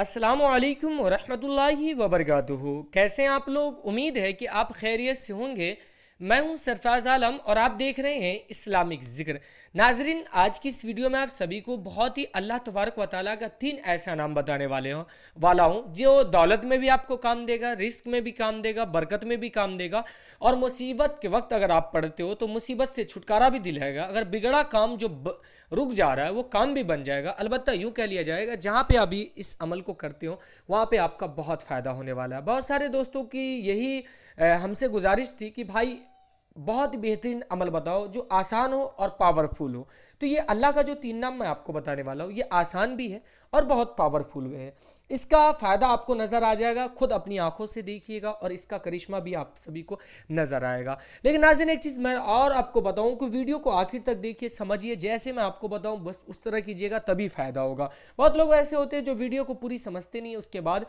असलकम वरहमल वबरकू कैसे आप लोग उम्मीद है कि आप खैरियत से होंगे मैं हूं सरफराज आलम और आप देख रहे हैं इस्लामिक जिक्र नाजरीन आज की इस वीडियो में आप सभी को बहुत ही अल्लाह तबारक व ताली का तीन ऐसा नाम बताने वाले हों वाला हूं जो दौलत में भी आपको काम देगा रिस्क में भी काम देगा बरकत में भी काम देगा और मुसीबत के वक्त अगर आप पढ़ते हो तो मुसीबत से छुटकारा भी दिलाएगा अगर बिगड़ा काम जो ब, रुक जा रहा है वो काम भी बन जाएगा अलबत्त यूँ कह लिया जाएगा जहाँ पर अभी इस अमल को करते हो वहाँ पर आपका बहुत फ़ायदा होने वाला है बहुत सारे दोस्तों की यही हमसे गुजारिश थी कि भाई बहुत बेहतरीन अमल बताओ जो आसान हो और पावरफुल हो तो ये अल्लाह का जो तीन नाम मैं आपको बताने वाला हूँ ये आसान भी है और बहुत पावरफुल भी है इसका फ़ायदा आपको नज़र आ जाएगा खुद अपनी आंखों से देखिएगा और इसका करिश्मा भी आप सभी को नज़र आएगा लेकिन नाजिन एक चीज़ मैं और आपको बताऊँ कि वीडियो को आखिर तक देखिए समझिए जैसे मैं आपको बताऊँ बस उस तरह कीजिएगा तभी फ़ायदा होगा बहुत लोग ऐसे होते हैं जो वीडियो को पूरी समझते नहीं उसके बाद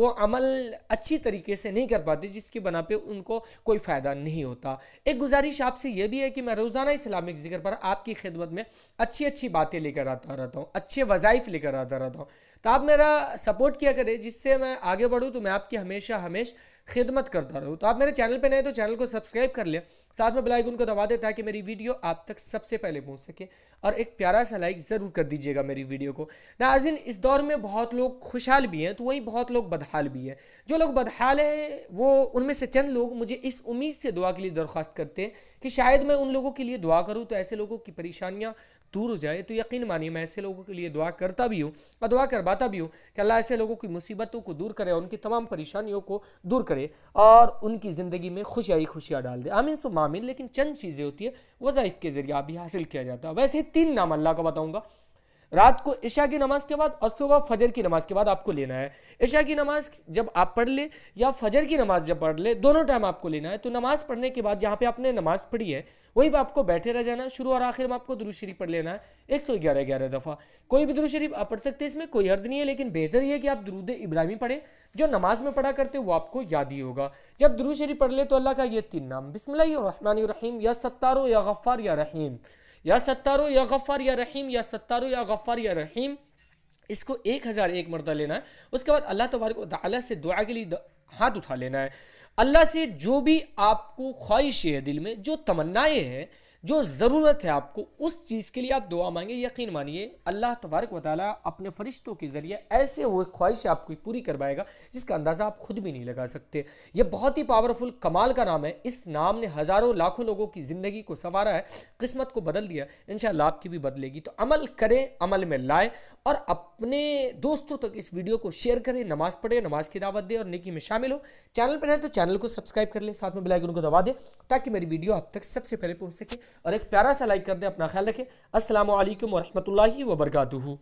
वो अमल अच्छी तरीके से नहीं कर पाते जिसकी बना पे उनको कोई फ़ायदा नहीं होता एक गुजारिश आपसे यह भी है कि मैं रोज़ाना इस्लामिक जिक्र पर आपकी खिदमत खिदमत में अच्छी अच्छी बातें लेकर आता रहता हूँ अच्छे वज़ाइफ लेकर आता रहता हूँ तो आप मेरा सपोर्ट किया करें जिससे मैं आगे बढ़ूँ तो मैं आपकी हमेशा हमेशा खिदमत करता रहूँ तो आप मेरे चैनल पे नए तो चैनल को सब्सक्राइब कर लें साथ में बेलाइकन को दबा दें ताकि मेरी वीडियो आप तक सबसे पहले पहुँच सके और एक प्यारा सा लाइक ज़रूर कर दीजिएगा मेरी वीडियो को नाजिन इस दौर में बहुत लोग खुशहाल भी हैं तो वहीं बहुत लोग बदहाल भी हैं जो लोग बदहाल हैं वो उनमें से चंद लोग मुझे इस उम्मीद से दुआ के लिए दरख्वास्त करते हैं कि शायद मैं उन लोगों के लिए दुआ करूँ तो ऐसे लोगों की परेशानियाँ दूर हो जाए तो यकीन मानिए मैं ऐसे लोगों के लिए दुआ करता भी हूँ और दुआ करवाता भी हूँ कि अल्लाह ऐसे लोगों की मुसीबतों को दूर करे उनकी तमाम परेशानियों को दूर करे और उनकी ज़िंदगी में खुशियाई ही खुशियाँ डाल दे आमिन सो मामिन लेकिन चंद चीज़ें होती है वज़ाइफ के ज़रिए आप हासिल किया जाता है वैसे तीन नाम अल्लाह का बताऊँगा रात को ईशा की नमाज के बाद और सुबह फजर की नमाज के बाद आपको लेना है ईशा की नमाज जब आप पढ़ ले या फजर की नमाज जब पढ़ ले दोनों टाइम आपको लेना है तो नमाज पढ़ने के बाद जहाँ पे आपने नमाज पढ़ी है वहीं पर आपको बैठे रह जाना शुरू और आखिर में आपको दुरुशरीफ शरीफ पढ़ लेना है एक सौ ग्यारह ग्यारह दफ़ा कोई भी दुरुशरीफ आप पढ़ सकते हैं इसमें कोई हर्ज नहीं है लेकिन बेहतर यह कि आप दरुद इब्राहिमी पढ़ें जो नमाज में पढ़ा करते वो आपको याद ही होगा जब दुरुशरीफ शरीफ पढ़ ले तो अल्लाह का ये तीन नाम बिस्मिल्लाम या सत्तारो या गफ़ार या रहीम या सत्तारू या गफ्फ़ार या रहीम या सत्तारू या गफ्फ़ार या रहीम इसको एक हज़ार एक मरदा लेना है उसके बाद अल्लाह तबारक ताली से दुआ के लिए हाथ उठा लेना है अल्लाह से जो भी आपको ख्वाहिश है दिल में जो तमन्नाएँ हैं जो ज़रूरत है आपको उस चीज़ के लिए आप दुआ मांगे यकीन मानिए अल्लाह तबारक वाली अपने फरिश्तों के ज़रिए ऐसे हुए ख्वाहिश आपकी पूरी करवाएगा जिसका अंदाज़ा आप खुद भी नहीं लगा सकते ये बहुत ही पावरफुल कमाल का नाम है इस नाम ने हज़ारों लाखों लोगों की ज़िंदगी को संवारा है किस्मत को बदल दिया इन आपकी भी बदलेगी तो अमल करें अमल में लाएँ और अपने दोस्तों तक इस वीडियो को शेयर करें नमाज़ पढ़े नमाज़ की दावत दें और नेकी में शामिल हो चैनल पर रहें तो चैनल को सब्सक्राइब कर लें साथ में बेलाइकन को दबा दें ताकि मेरी वीडियो आप तक सबसे पहले पहुँच सके और एक प्यारा सा लाइक कर दें अपना ख्याल रखें असल वरहमल वर्का